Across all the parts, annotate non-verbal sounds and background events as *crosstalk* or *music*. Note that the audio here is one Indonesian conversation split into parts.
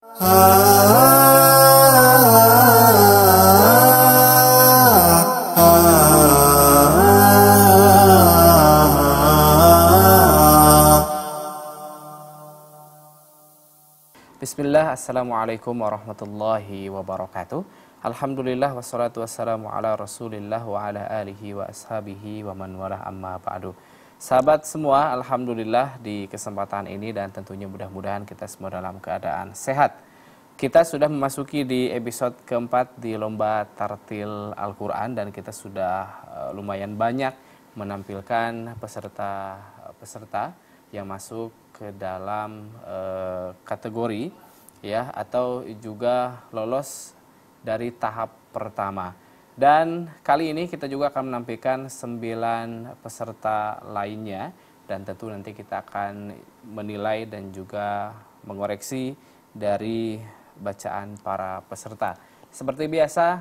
Bismillah, Assalamualaikum warahmatullahi wabarakatuh Alhamdulillah wassalatu wassalamu ala rasulillah wa ala alihi wa ashabihi wa man walah amma ba'du Sahabat semua, Alhamdulillah di kesempatan ini dan tentunya mudah-mudahan kita semua dalam keadaan sehat. Kita sudah memasuki di episode keempat di Lomba Tartil Al-Quran dan kita sudah eh, lumayan banyak menampilkan peserta-peserta yang masuk ke dalam eh, kategori ya atau juga lolos dari tahap pertama. Dan kali ini kita juga akan menampilkan 9 peserta lainnya dan tentu nanti kita akan menilai dan juga mengoreksi dari bacaan para peserta. Seperti biasa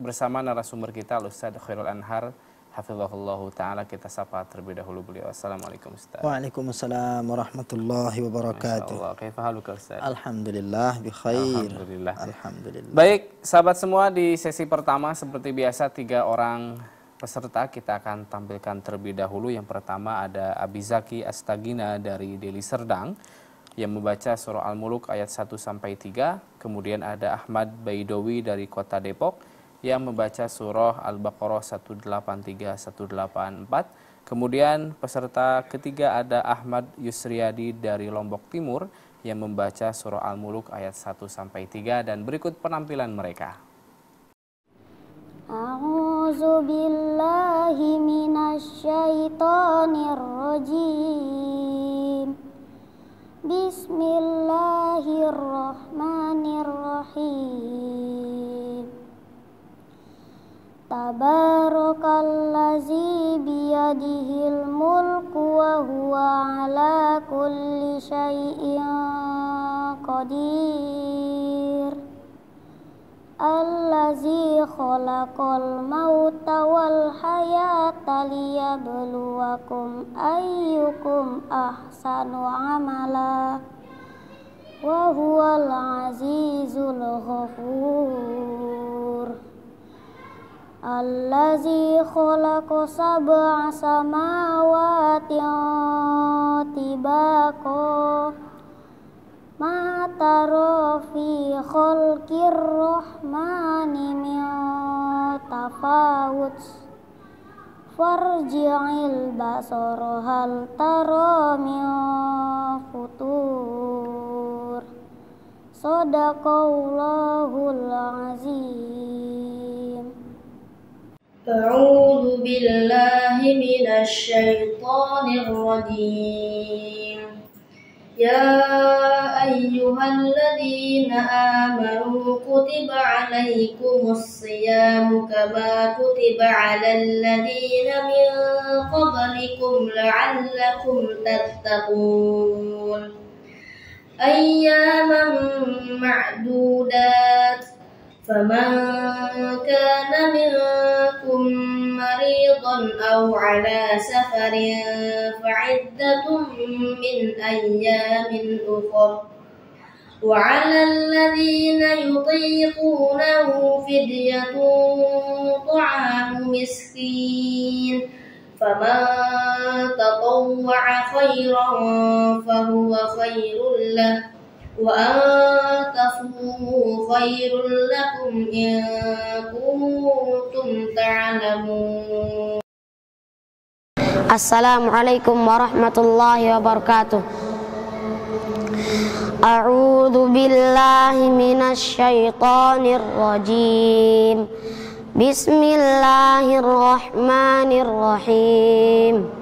bersama narasumber kita Ustaz Khairul Anhar hafizahullah taala kita sapa terlebih dahulu beliau. Assalamualaikum Ustaz. Waalaikumsalam warahmatullahi wabarakatuh. Alhamdulillah Alhamdulillah Alhamdulillah. Alhamdulillah. Baik, sahabat semua di sesi pertama seperti biasa tiga orang peserta kita akan tampilkan terlebih dahulu. Yang pertama ada Abizaki Astagina dari Deli Serdang yang membaca surah Al-Muluk ayat 1 sampai 3. Kemudian ada Ahmad Baidowi dari kota Depok yang membaca surah Al-Baqarah 183-184. Kemudian peserta ketiga ada Ahmad Yusriadi dari Lombok Timur yang membaca surah Al-Muluk ayat 1 sampai 3 dan berikut penampilan mereka. A'udzu billahi minasyaitonir Bismillahirrahmanirrahim. Tabarakallazi biyadihil mulku wa huwa ala kulli syai'in qadir Allazi khalaqal mauta wal hayata liyabluwakum ayyukum ahsanu amala wa huwal azizul ghafur الذي خلق سبع سماوات طباقا ما ترى في خلق الرحمن من تفاوت فارجع البصر هل ترى من فطور صدق الله العظيم أعوذ بالله من الشيطان الرجيم يا أيها الذين آمنوا كتب عليكم الصيام كما كتب على الذين من قبلكم لعلكم تتقون أياما معدودات فمن كان منكم مريضا أو على سفر فعدة من أيام أخر وعلى الذين يطيقونه فدية طعام مسكين فمن تطوع خيرا فهو خير له وأن تنفقوا خير لكم إن كنتم تعلمون السلام عليكم ورحمة الله وبركاته أعوذ بالله من الشيطان الرجيم بسم الله الرحمن الرحيم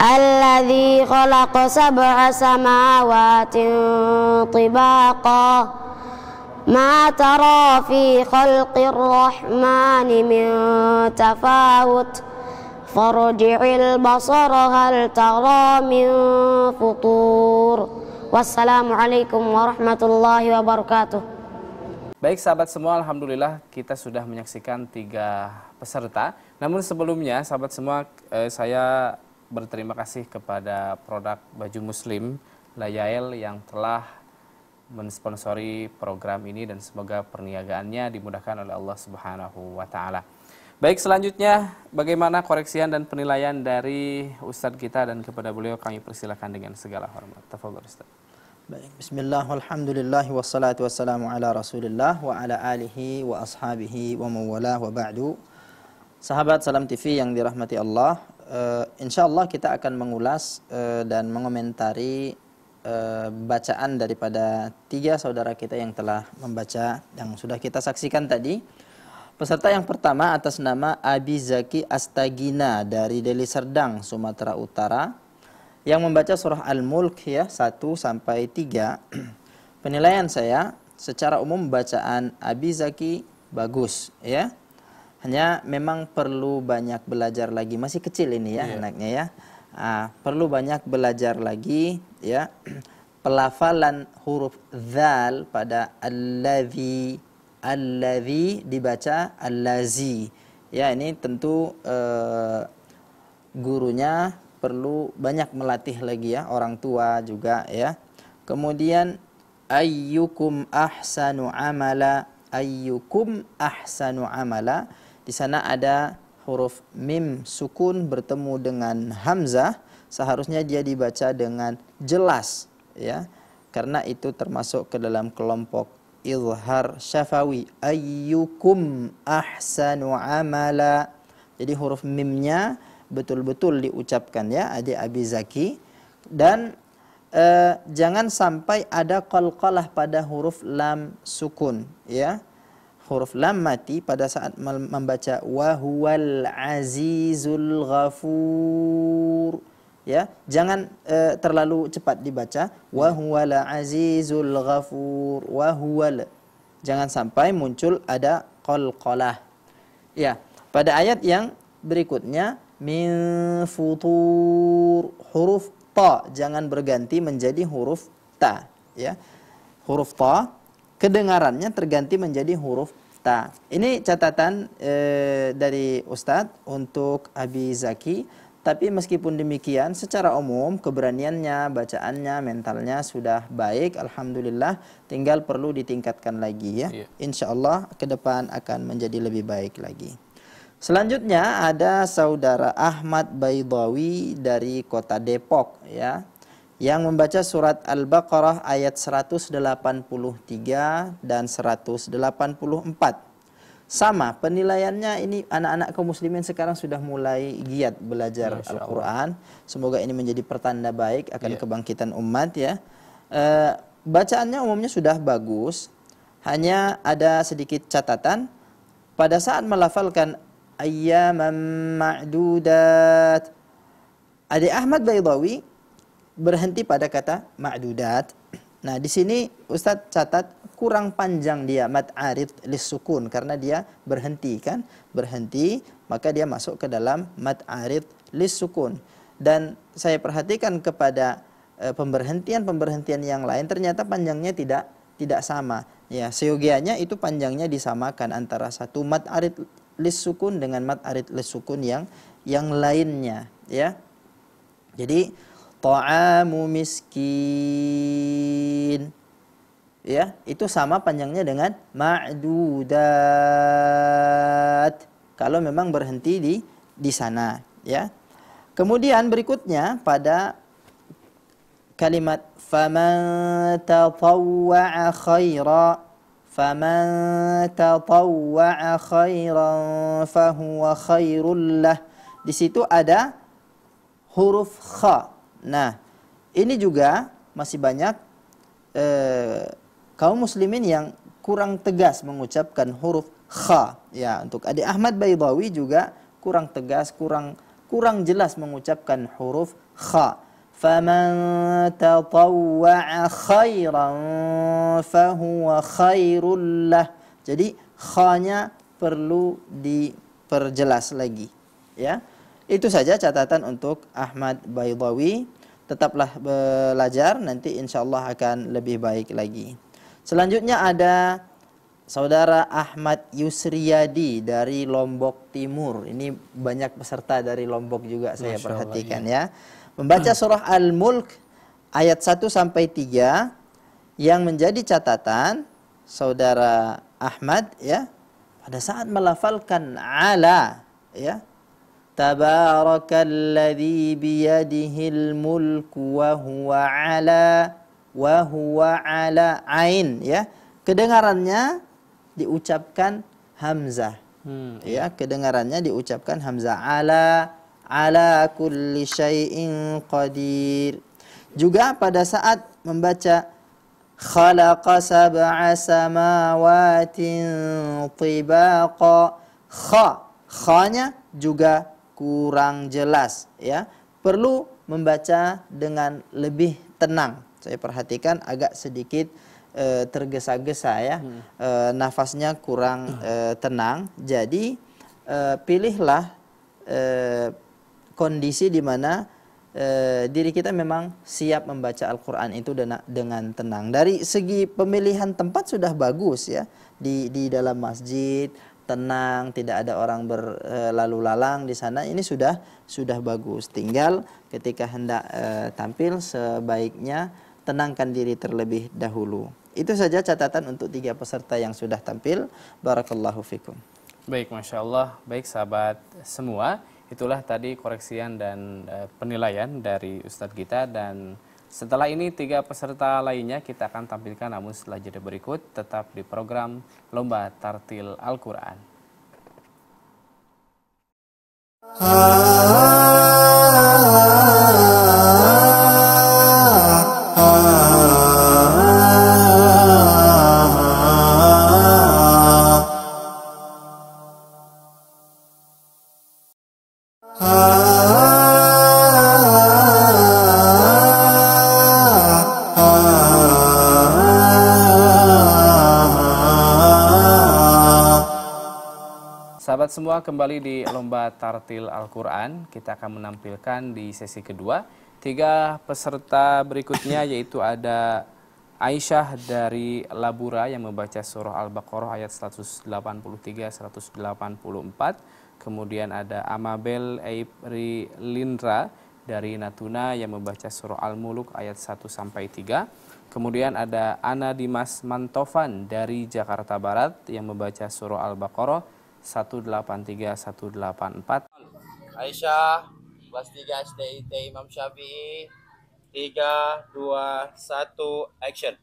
الذي خلق سبع سماوات طباقا ما ترى في خلق الرحمن من تفاوت فارجع البصر هل ترى من فطور ورحمة الله وبركاته. Baik sahabat semua, alhamdulillah kita sudah menyaksikan tiga peserta. Namun sebelumnya sahabat semua, eh, saya berterima kasih kepada produk baju muslim Layael yang telah mensponsori program ini dan semoga perniagaannya dimudahkan oleh Allah Subhanahu wa taala. Baik, selanjutnya bagaimana koreksian dan penilaian dari Ustadz kita dan kepada beliau kami persilakan dengan segala hormat. Tafadhol Ustaz. Baik, bismillahirrahmanirrahim. wassalatu wassalamu ala Rasulillah wa ala alihi wa ashabihi wa mawalah wa ba'du. Sahabat Salam TV yang dirahmati Allah, uh, eh, insya Allah kita akan mengulas uh, dan mengomentari uh, bacaan daripada tiga saudara kita yang telah membaca yang sudah kita saksikan tadi. Peserta yang pertama atas nama Abi Zaki Astagina dari Deli Serdang, Sumatera Utara yang membaca surah Al-Mulk ya 1 sampai 3. *clears throat* Penilaian saya secara umum bacaan Abi Zaki bagus ya hanya memang perlu banyak belajar lagi. Masih kecil ini ya yeah. anaknya ya. Uh, perlu banyak belajar lagi ya. *clears throat* Pelafalan huruf zal pada allazi allazi dibaca allazi. Ya, ini tentu uh, gurunya perlu banyak melatih lagi ya, orang tua juga ya. Kemudian ayyukum ahsanu amala ayyukum ahsanu amala di sana ada huruf mim sukun bertemu dengan hamzah, seharusnya dia dibaca dengan jelas ya. Karena itu termasuk ke dalam kelompok ilhar syafawi ayyukum ahsanu amala. Jadi huruf mimnya betul-betul diucapkan ya adik Abi Zaki dan eh, jangan sampai ada qalqalah pada huruf lam sukun ya huruf lam mati pada saat membaca huwal azizul ghafur ya jangan e, terlalu cepat dibaca huwal azizul ghafur huwal jangan sampai muncul ada qalqalah ya pada ayat yang berikutnya min futur huruf ta jangan berganti menjadi huruf ta ya huruf ta kedengarannya terganti menjadi huruf ta. Ini catatan e, dari Ustadz untuk Abi Zaki. Tapi meskipun demikian, secara umum keberaniannya, bacaannya, mentalnya sudah baik, alhamdulillah. Tinggal perlu ditingkatkan lagi ya. Yeah. Insya Allah ke depan akan menjadi lebih baik lagi. Selanjutnya ada saudara Ahmad Baidawi dari kota Depok ya yang membaca surat Al-Baqarah ayat 183 dan 184. Sama penilaiannya ini anak-anak kaum muslimin sekarang sudah mulai giat belajar ya, Al-Quran. Semoga ini menjadi pertanda baik akan ya. kebangkitan umat ya. E, bacaannya umumnya sudah bagus, hanya ada sedikit catatan pada saat melafalkan ayyaman ma'dudat. Adik Ahmad Baidawi berhenti pada kata ma'dudat. Nah, di sini Ustadz catat kurang panjang dia mat arid sukun karena dia berhenti kan? Berhenti, maka dia masuk ke dalam mat arid sukun Dan saya perhatikan kepada e, pemberhentian-pemberhentian yang lain ternyata panjangnya tidak tidak sama. Ya, seyogianya itu panjangnya disamakan antara satu mat arid sukun dengan mat arid sukun yang yang lainnya, ya. Jadi ta'amu miskin. Ya, itu sama panjangnya dengan ma'dudat. Kalau memang berhenti di di sana, ya. Kemudian berikutnya pada kalimat faman tatawwa'a khaira faman tatawwa'a khairan fahuwa khairul lah. Di situ ada huruf kha Nah, ini juga masih banyak eh, kaum muslimin yang kurang tegas mengucapkan huruf kha. Ya, untuk adik Ahmad Baydawi juga kurang tegas, kurang kurang jelas mengucapkan huruf kha. فَمَنْ تَطَوَّعَ خَيْرًا فَهُوَ خَيْرٌ لَهُ Jadi, kha-nya perlu diperjelas lagi. Ya, itu saja catatan untuk Ahmad Baydawi. Tetaplah belajar, nanti insya Allah akan lebih baik lagi. Selanjutnya ada Saudara Ahmad Yusriyadi dari Lombok Timur. Ini banyak peserta dari Lombok juga saya perhatikan Allah, ya. ya. Membaca surah Al-Mulk ayat 1 sampai 3 yang menjadi catatan saudara Ahmad ya pada saat melafalkan ala ya تبارك الذي بيده الملk wa huwa ala wa huwa ya kedengarannya diucapkan hamzah hmm. ya iya. kedengarannya diucapkan hamzah ala ala kulli syai'in qadir juga pada saat membaca khalaqa sab'a samawatin tibaqa kha khanya juga kurang jelas ya perlu membaca dengan lebih tenang saya perhatikan agak sedikit e, tergesa-gesa ya e, nafasnya kurang e, tenang jadi e, pilihlah e, kondisi di mana e, diri kita memang siap membaca Al-Quran itu dengan, dengan tenang dari segi pemilihan tempat sudah bagus ya di di dalam masjid tenang, tidak ada orang berlalu e, lalang di sana. Ini sudah sudah bagus. Tinggal ketika hendak e, tampil sebaiknya tenangkan diri terlebih dahulu. Itu saja catatan untuk tiga peserta yang sudah tampil. Barakallahu fikum. Baik, masya Allah. Baik sahabat semua. Itulah tadi koreksian dan e, penilaian dari Ustadz kita dan setelah ini tiga peserta lainnya kita akan tampilkan namun setelah jeda berikut tetap di program Lomba Tartil Al-Quran. Ah. Sahabat semua kembali di Lomba Tartil Al-Quran. Kita akan menampilkan di sesi kedua. Tiga peserta berikutnya yaitu ada Aisyah dari Labura yang membaca surah Al-Baqarah ayat 183-184. Kemudian ada Amabel Eipri Lindra dari Natuna yang membaca surah Al-Muluk ayat 1-3. Kemudian ada Ana Dimas Mantovan dari Jakarta Barat yang membaca surah Al-Baqarah 183184 Aisyah kelas 3 STIT Imam Syafi'i 3 2 1 action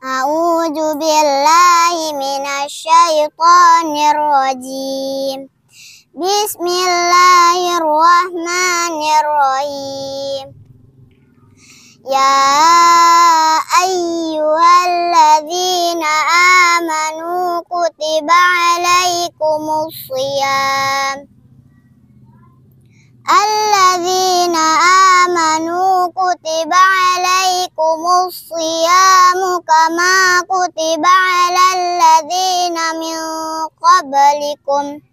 A'udzu billahi minasyaitonir rajim Bismillahirrahmanirrahim يا أيها الذين آمنوا كتب عليكم الصيام الذين آمنوا كتب عليكم الصيام كما كتب على الذين من قبلكم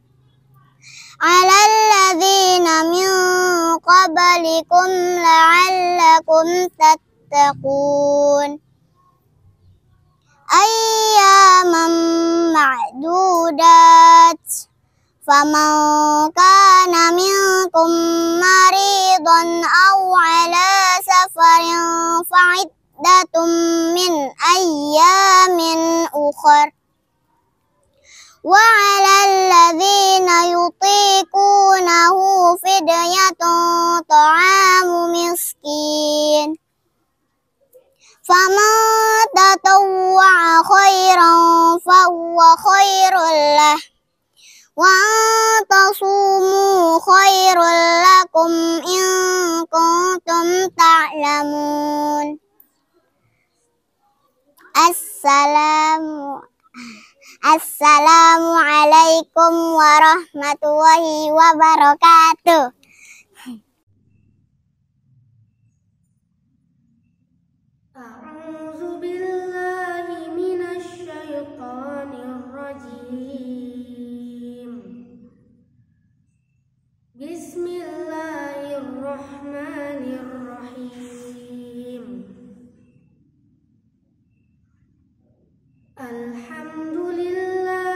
على الذين من قبلكم لعلكم تتقون أياما معدودات فمن كان منكم مريضا أو على سفر فعدة من أيام أخر وعلى الذين يطيقونه فدية طعام مسكين فمن تطوع خيرا فهو خير له وأن تصوموا خير لكم إن كنتم تعلمون السلام Assalamualaikum warahmatullahi wabarakatuh. billahi Bismillahirrahmanirrahim. الحمد لله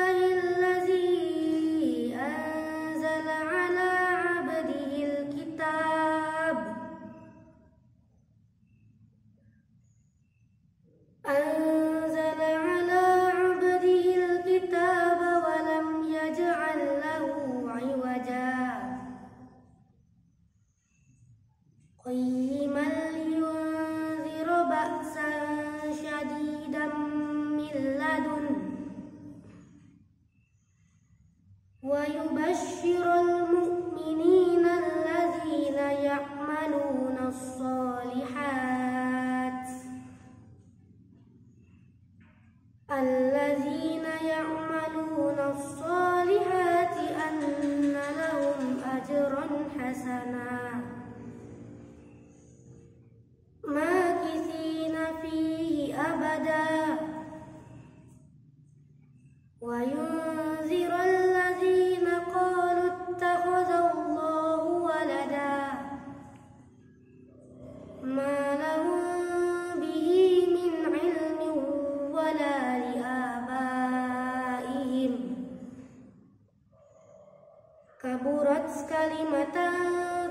كلمة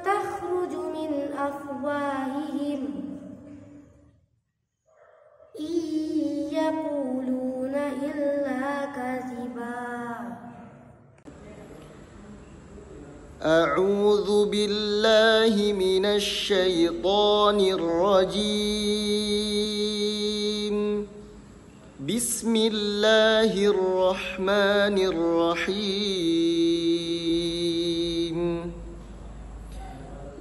تخرج من أفواههم إن يقولون إلا كذبا أعوذ بالله من الشيطان الرجيم بسم الله الرحمن الرحيم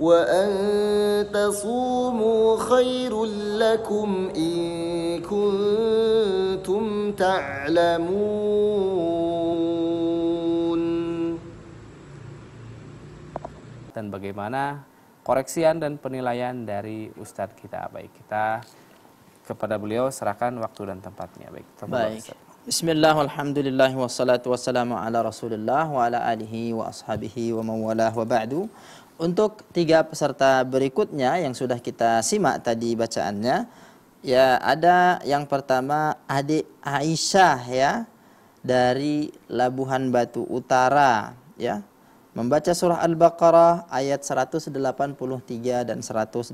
وأن تصوموا خير لكم إن كنتم تعلمون dan bagaimana koreksian dan penilaian dari Ustadz kita baik kita kepada beliau serahkan waktu dan tempatnya baik baik Bismillah, alhamdulillah, wassalatu wassalamu ala rasulullah wa ala alihi wa ashabihi wa mawalah wa ba'du untuk tiga peserta berikutnya yang sudah kita simak tadi bacaannya, ya ada yang pertama adik Aisyah ya dari Labuhan Batu Utara ya membaca surah Al-Baqarah ayat 183 dan 184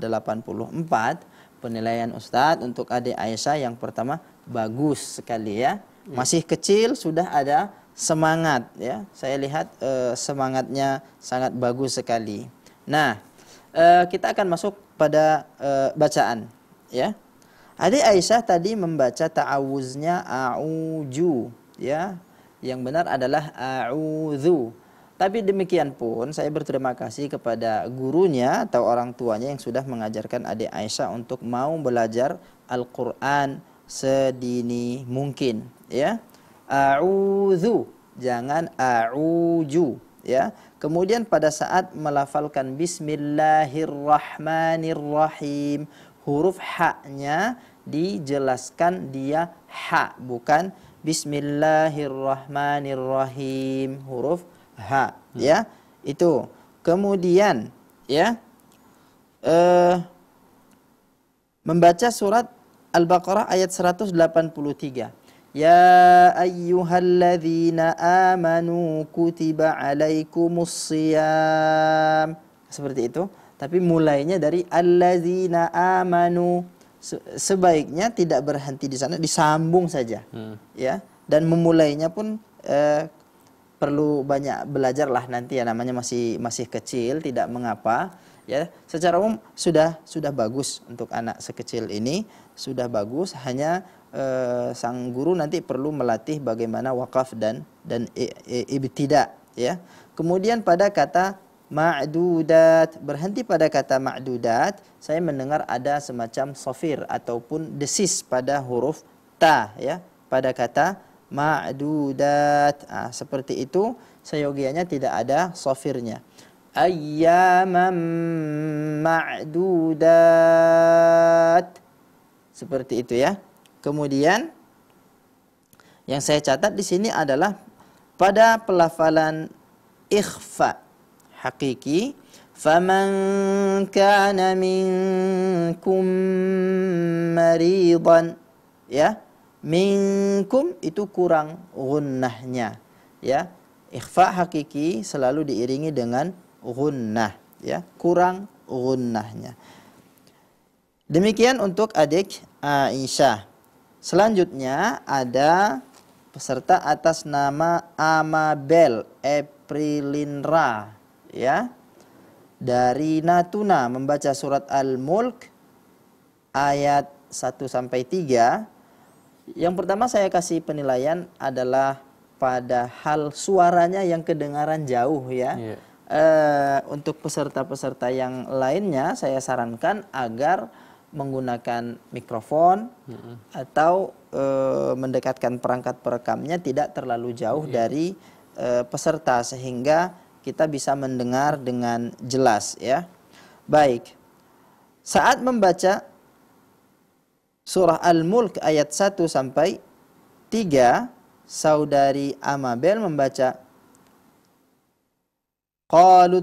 penilaian Ustadz untuk adik Aisyah yang pertama bagus sekali ya, ya. masih kecil sudah ada semangat ya saya lihat e, semangatnya sangat bagus sekali Nah, eh, kita akan masuk pada eh, bacaan, ya. Adik Aisyah tadi membaca ta'awuznya a'uju, ya. Yang benar adalah auzu. Tapi demikian pun saya berterima kasih kepada gurunya atau orang tuanya yang sudah mengajarkan adik Aisyah untuk mau belajar Al-Qur'an sedini mungkin, ya. auzu, jangan a'uju ya. Kemudian pada saat melafalkan bismillahirrahmanirrahim, huruf haknya dijelaskan dia ha bukan bismillahirrahmanirrahim huruf ha hmm. ya. Itu. Kemudian ya eh membaca surat Al-Baqarah ayat 183 يا أيها الذين آمنوا kutiba عليكم الصيام seperti itu tapi mulainya dari allazina amanu sebaiknya tidak berhenti di sana disambung saja hmm. ya dan memulainya pun eh, perlu banyak belajar lah nanti ya namanya masih masih kecil tidak mengapa ya secara umum sudah sudah bagus untuk anak sekecil ini sudah bagus hanya e, sang guru nanti perlu melatih bagaimana wakaf dan dan e, e, tidak ya. Kemudian pada kata ma'dudat berhenti pada kata ma'dudat saya mendengar ada semacam sofir ataupun desis pada huruf ta ya pada kata ma'dudat nah, seperti itu seyogianya tidak ada sofirnya ayyaman ma'dudat seperti itu ya. Kemudian yang saya catat di sini adalah pada pelafalan ikhfa hakiki faman kana minkum maridan ya minkum itu kurang gunnahnya ya ikhfa hakiki selalu diiringi dengan gunnah ya kurang gunnahnya demikian untuk adik Aisyah. Selanjutnya ada peserta atas nama Amabel Eprilinra ya. Dari Natuna membaca surat Al-Mulk ayat 1 sampai 3. Yang pertama saya kasih penilaian adalah pada hal suaranya yang kedengaran jauh ya. Yeah. Iya. E, untuk peserta-peserta yang lainnya saya sarankan agar menggunakan mikrofon hmm atau e, mendekatkan perangkat perekamnya tidak terlalu jauh hmm. dari e, peserta sehingga kita bisa mendengar dengan jelas ya. Baik. Saat membaca surah Al-Mulk ayat 1 sampai 3, saudari Amabel membaca Qalu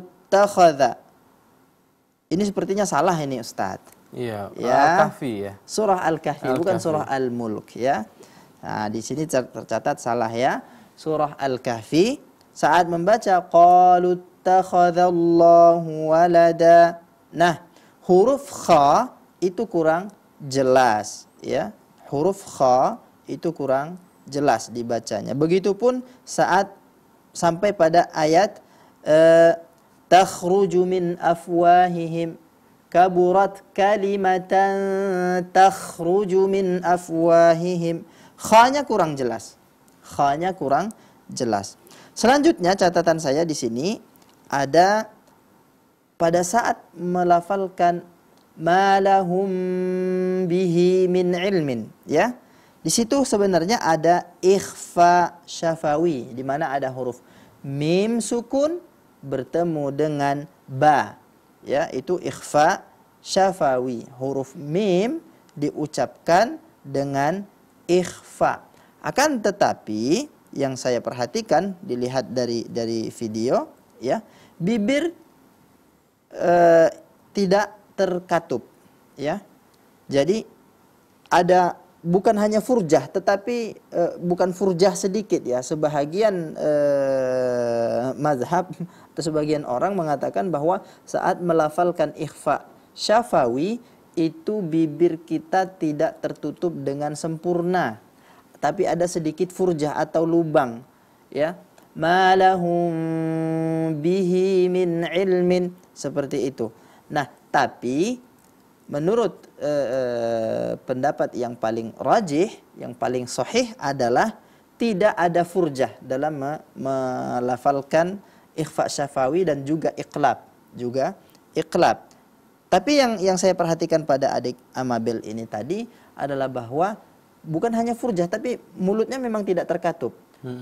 Ini sepertinya salah ini Ustadz Iya, ya. Al-Kahfi ya. Surah Al-Kahfi, Al bukan surah Al-Mulk ya. Nah, di sini ter tercatat salah ya. Surah Al-Kahfi saat membaca qalu takhadallahu walada. Nah, huruf kha itu kurang jelas ya. Huruf kha itu kurang jelas dibacanya. Begitupun saat sampai pada ayat eh, takhruju min afwahihim kaburat kalimatan تخرج من أفواههم khanya kurang jelas khanya kurang jelas selanjutnya catatan saya di sini ada pada saat melafalkan malahum bihi min ilmin ya di situ sebenarnya ada ikhfa syafawi di mana ada huruf mim sukun bertemu dengan ba ya itu ikhfa syafawi huruf mim diucapkan dengan ikhfa akan tetapi yang saya perhatikan dilihat dari dari video ya bibir e, tidak terkatup ya jadi ada bukan hanya furjah tetapi uh, bukan furjah sedikit ya sebahagian uh, mazhab *laughs* atau sebagian orang mengatakan bahwa saat melafalkan ikhfa syafawi itu bibir kita tidak tertutup dengan sempurna tapi ada sedikit furjah atau lubang ya malahum bihi min ilmin seperti itu nah tapi menurut e, e, pendapat yang paling rajih, yang paling sahih adalah tidak ada furjah dalam me melafalkan ikhfa syafawi dan juga iqlab, juga iqlab. Tapi yang yang saya perhatikan pada adik Amabel ini tadi adalah bahwa bukan hanya furjah tapi mulutnya memang tidak terkatup. Hmm.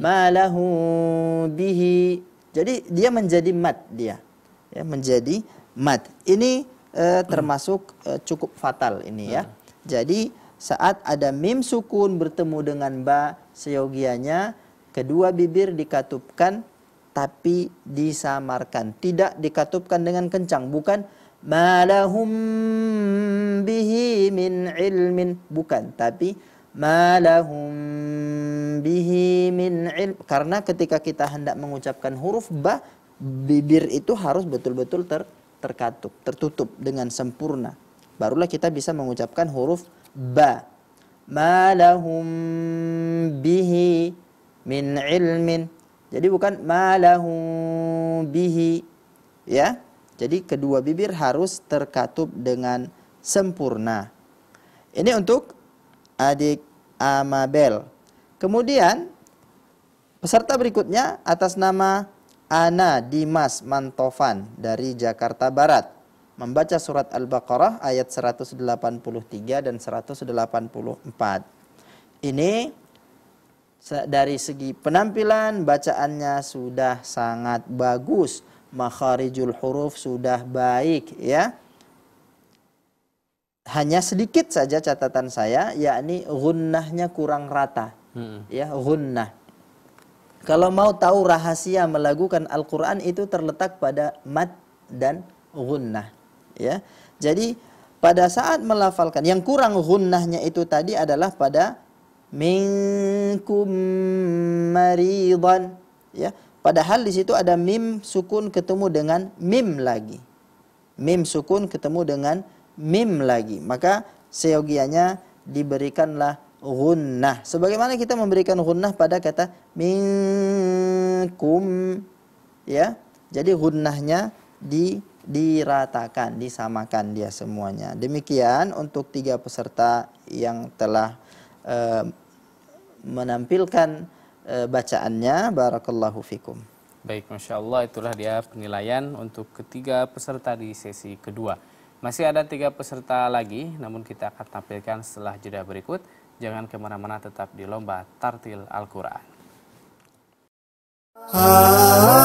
bihi. Jadi dia menjadi mat dia. Ya, menjadi mat. Ini eh, termasuk eh, cukup fatal ini ya. Jadi saat ada mim sukun bertemu dengan ba seyogianya kedua bibir dikatupkan tapi disamarkan, tidak dikatupkan dengan kencang, bukan malahum bihi min ilmin bukan tapi malahum bihi min ilm karena ketika kita hendak mengucapkan huruf ba bibir itu harus betul-betul ter terkatup, tertutup dengan sempurna. Barulah kita bisa mengucapkan huruf ba. Malahum bihi min ilmin. Jadi bukan malahum bihi ya. Jadi kedua bibir harus terkatup dengan sempurna. Ini untuk adik Amabel. Kemudian peserta berikutnya atas nama Ana Dimas Mantovan dari Jakarta Barat membaca surat Al-Baqarah ayat 183 dan 184. Ini dari segi penampilan bacaannya sudah sangat bagus, makharijul huruf sudah baik ya. Hanya sedikit saja catatan saya yakni gunnahnya kurang rata. Hmm. Ya, gunnah kalau mau tahu rahasia melagukan Al-Quran itu terletak pada mat dan gunnah. Ya. Jadi pada saat melafalkan, yang kurang gunnahnya itu tadi adalah pada minkum maridhan. Ya. Padahal di situ ada mim sukun ketemu dengan mim lagi. Mim sukun ketemu dengan mim lagi. Maka seyogianya diberikanlah gunnah. Sebagaimana kita memberikan gunnah pada kata minkum ya. Jadi gunnahnya di diratakan, disamakan dia semuanya. Demikian untuk tiga peserta yang telah e, menampilkan e, bacaannya. Barakallahu fikum. Baik, Masya Allah itulah dia penilaian untuk ketiga peserta di sesi kedua. Masih ada tiga peserta lagi, namun kita akan tampilkan setelah jeda berikut. Jangan kemana-mana tetap di Lomba Tartil Al-Quran. Ah.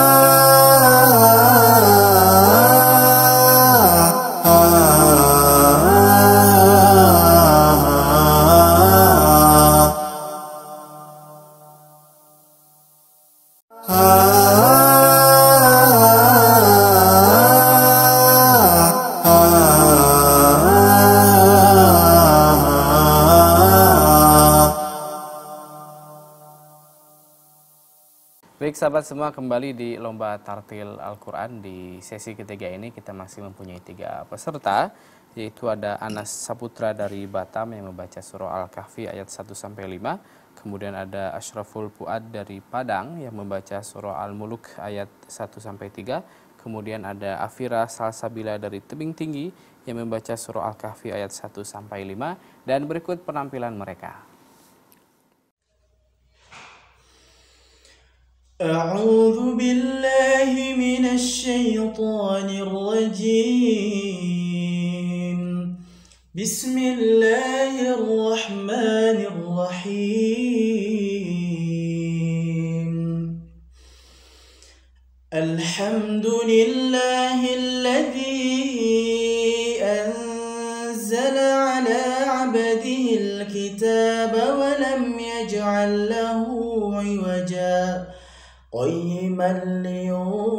sahabat semua kembali di Lomba Tartil Al-Quran Di sesi ketiga ini kita masih mempunyai tiga peserta Yaitu ada Anas Saputra dari Batam yang membaca surah Al-Kahfi ayat 1-5 Kemudian ada Ashraful Puad dari Padang yang membaca surah Al-Muluk ayat 1-3 Kemudian ada Afira Salsabila dari Tebing Tinggi yang membaca surah Al-Kahfi ayat 1-5 Dan berikut penampilan mereka الرجيم بسم الله الرحمن الرحيم الحمد لله الذي أنزل على عبده الكتاب ولم يجعل له عوجا قيما ليوم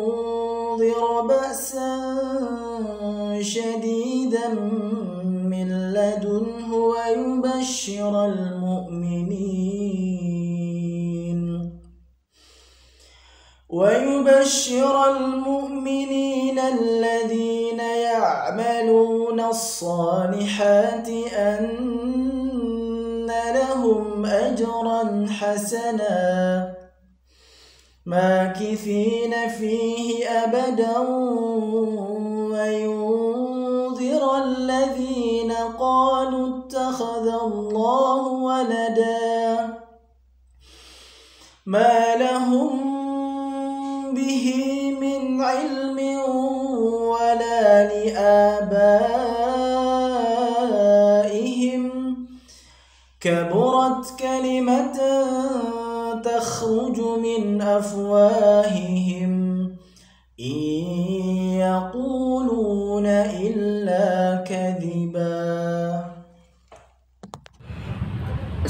وبشر المؤمنين ويبشر المؤمنين الذين يعملون الصالحات أن لهم أجرا حسنا ماكثين فيه أبدا وينذر الذين قالوا اتخذ الله ولدا ما لهم به من علم ولا لآبائهم كبرت كلمة تخرج من أفواههم إن يقولون إلا كذباً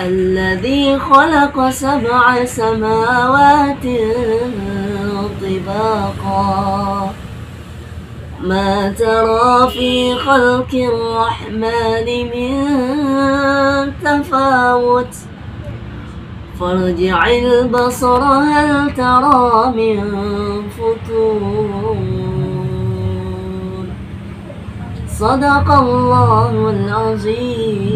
الذي خلق سبع سماوات طباقا ما ترى في خلق الرحمن من تفاوت فارجع البصر هل ترى من فطور صدق الله العظيم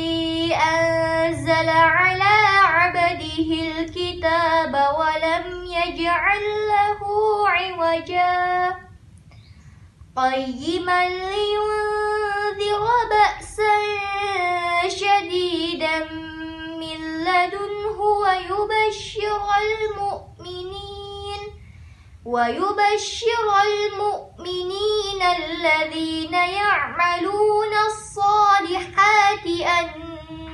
أنزل على عبده الكتاب ولم يجعل له عوجا قيما لينذر بأسا شديدا من لدنه ويبشر المؤمنين ويبشر المؤمنين الذين يعملون الصالحات أن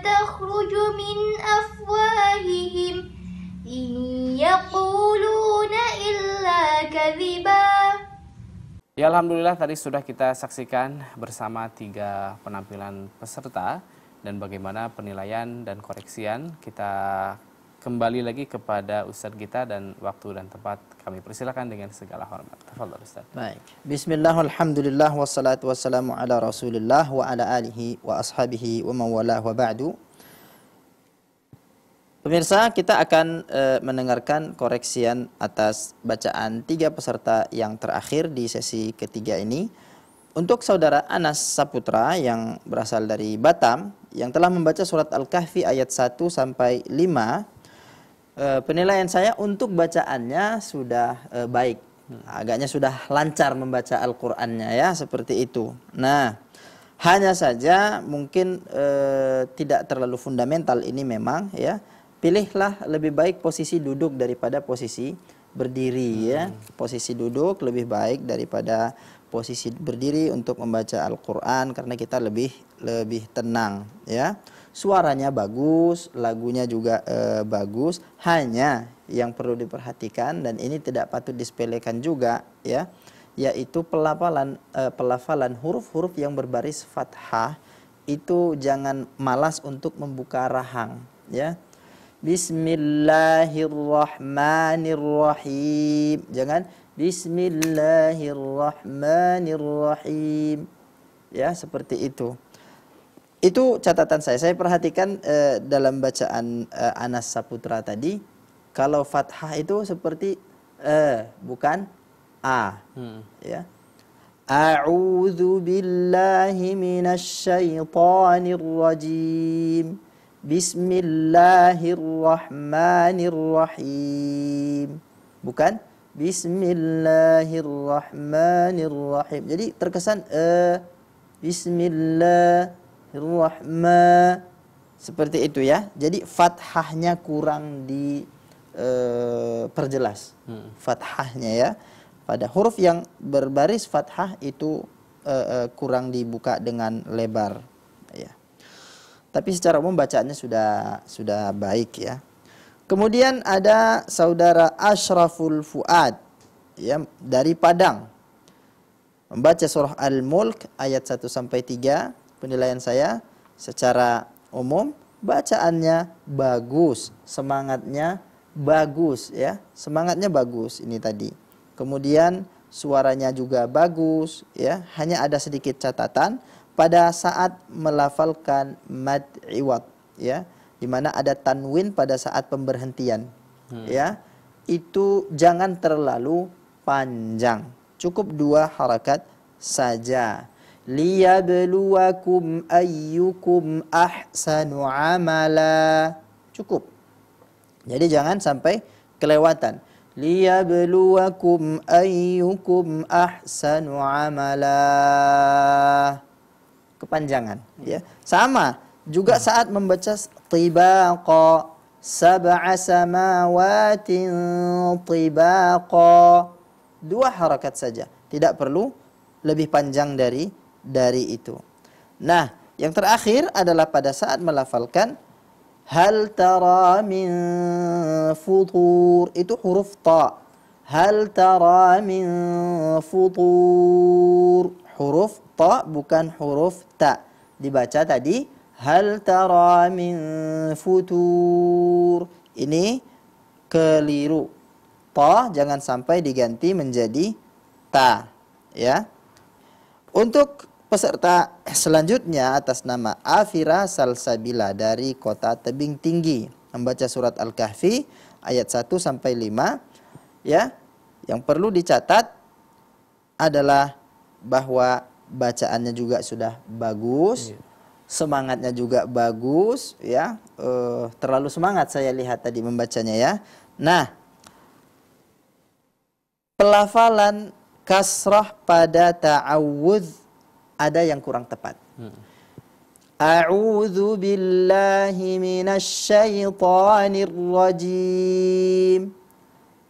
تخرج من أفواههم إن يقولون إلا Ya Alhamdulillah tadi sudah kita saksikan bersama tiga penampilan peserta dan bagaimana penilaian dan koreksian kita kembali lagi kepada Ustadz kita dan waktu dan tempat kami persilakan dengan segala hormat. Tafadhol Ustadz. Baik. Bismillah, alhamdulillah, wassalatu wassalamu ala rasulillah wa ala alihi wa ashabihi wa mawala wa ba'du. Pemirsa, kita akan e, mendengarkan koreksian atas bacaan tiga peserta yang terakhir di sesi ketiga ini. Untuk saudara Anas Saputra yang berasal dari Batam, yang telah membaca surat Al-Kahfi ayat 1 sampai 5, Eh, penilaian saya untuk bacaannya sudah e, baik. Agaknya sudah lancar membaca Al-Qur'annya ya, seperti itu. Nah, hanya saja mungkin e, tidak terlalu fundamental ini memang ya. Pilihlah lebih baik posisi duduk daripada posisi berdiri ya. Hmm. Posisi duduk lebih baik daripada posisi berdiri untuk membaca Al-Qur'an karena kita lebih lebih tenang ya suaranya bagus, lagunya juga e, bagus. Hanya yang perlu diperhatikan dan ini tidak patut disepelekan juga ya, yaitu pelafalan e, pelafalan huruf-huruf yang berbaris fathah itu jangan malas untuk membuka rahang ya. Bismillahirrahmanirrahim. Jangan Bismillahirrahmanirrahim. Ya, seperti itu itu catatan saya. Saya perhatikan eh, dalam bacaan eh, Anas Saputra tadi, kalau fathah itu seperti eh bukan a, hmm. ya. A'udzu billahi minasyaitonir rajim. Bismillahirrahmanirrahim. Bukan Bismillahirrahmanirrahim. Jadi terkesan eh Bismillah Rahma seperti itu ya. Jadi fathahnya kurang di e, perjelas. Hmm. Fathahnya ya. Pada huruf yang berbaris fathah itu e, e, kurang dibuka dengan lebar ya. Tapi secara umum bacaannya sudah sudah baik ya. Kemudian ada saudara Ashraful Fuad ya dari Padang. Membaca surah Al-Mulk ayat 1 sampai 3 penilaian saya secara umum bacaannya bagus, semangatnya bagus ya, semangatnya bagus ini tadi. Kemudian suaranya juga bagus ya, hanya ada sedikit catatan pada saat melafalkan mad iwat ya, di mana ada tanwin pada saat pemberhentian hmm. ya. Itu jangan terlalu panjang. Cukup dua harakat saja liyabluwakum ayyukum ahsanu amala cukup jadi jangan sampai kelewatan liyabluwakum ayyukum ahsanu amala kepanjangan ya sama juga saat membaca tibaqa sab'a samawatin tibaqa dua harakat saja tidak perlu lebih panjang dari dari itu. Nah, yang terakhir adalah pada saat melafalkan hal tara min futur itu huruf ta. Hal tara min futur huruf ta bukan huruf ta. Dibaca tadi hal tara min futur. Ini keliru. Ta jangan sampai diganti menjadi ta. Ya. Untuk peserta selanjutnya atas nama Afira Salsabila dari kota Tebing Tinggi membaca surat Al-Kahfi ayat 1 sampai 5 ya. Yang perlu dicatat adalah bahwa bacaannya juga sudah bagus. Iya. Semangatnya juga bagus ya. uh, terlalu semangat saya lihat tadi membacanya ya. Nah, pelafalan kasrah pada ta'awudz ada yang kurang tepat. Hmm. A'udzu billahi minasyaitonir rajim.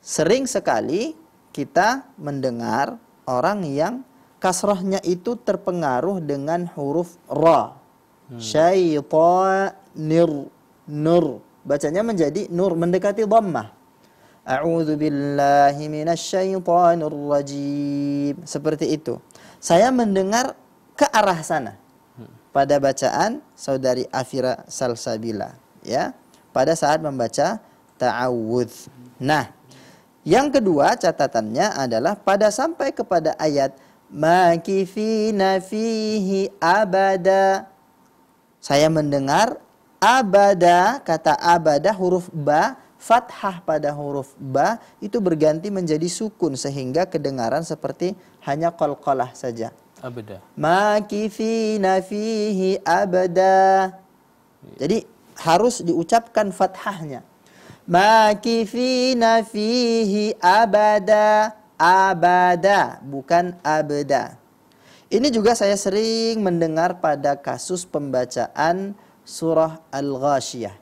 Sering sekali kita mendengar orang yang kasrahnya itu terpengaruh dengan huruf ra. Hmm. Syaitonir nur. Bacanya menjadi nur mendekati dhammah. A'udzu billahi minasyaitonir rajim. Seperti itu. Saya mendengar ke arah sana pada bacaan saudari Afira Salsabila ya pada saat membaca ta'awudz. Nah, yang kedua catatannya adalah pada sampai kepada ayat makifina fihi abada. Saya mendengar abada kata abada huruf ba fathah pada huruf ba itu berganti menjadi sukun sehingga kedengaran seperti hanya qalqalah saja. Abada. Makithina fihi abada. Jadi harus diucapkan fathahnya. Makithina fihi abada. Abada, bukan abada. Ini juga saya sering mendengar pada kasus pembacaan surah Al-Ghashiyah.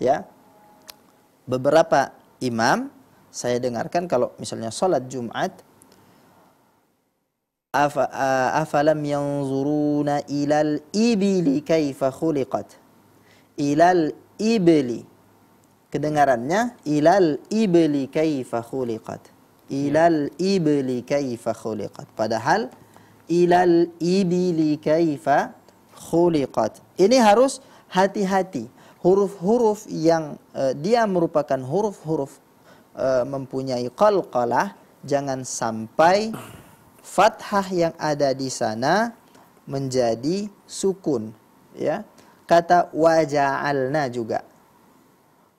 Ya, beberapa imam saya dengarkan kalau misalnya salat Jumat eh, afalam yanzuruna ilal ibili kaifa khuliqat ilal ibli kedengarannya ilal ibli kaifa khuliqat ilal ibli kaifa khuliqat padahal ilal ibli kaifa khuliqat ini harus hati-hati huruf-huruf yang e, dia merupakan huruf-huruf e, mempunyai qalqalah jangan sampai fathah yang ada di sana menjadi sukun ya kata waja'alna juga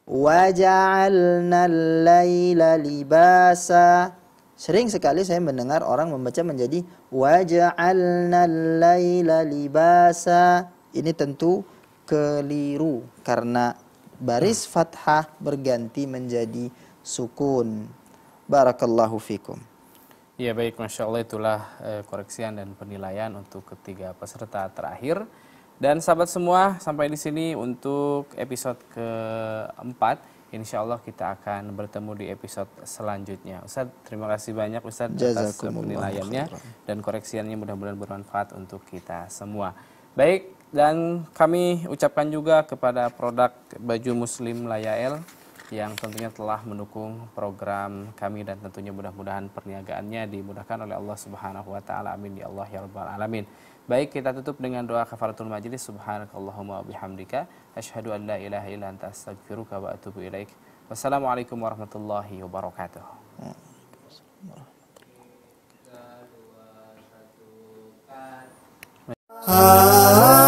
waja'alna al-laila libasa Sering sekali saya mendengar orang membaca menjadi waja'alna al-laila libasa. Ini tentu keliru karena baris hmm. fathah berganti menjadi sukun. Barakallahu fikum. Ya baik, Masya Allah itulah eh, koreksian dan penilaian untuk ketiga peserta terakhir. Dan sahabat semua, sampai di sini untuk episode keempat. Insya Allah kita akan bertemu di episode selanjutnya. Ustadz, terima kasih banyak Ustadz atas penilaiannya dan koreksiannya mudah-mudahan bermanfaat untuk kita semua. Baik, dan kami ucapkan juga kepada produk baju muslim Layael yang tentunya telah mendukung program kami dan tentunya mudah-mudahan perniagaannya dimudahkan oleh Allah Subhanahu wa taala. Amin ya Allah ya rabbal alamin. Baik, kita tutup dengan doa kafaratul majlis. Subhanakallahumma wa bihamdika asyhadu an la ilaha illa anta astaghfiruka wa atubu ilaik. Wassalamualaikum warahmatullahi wabarakatuh. Ah.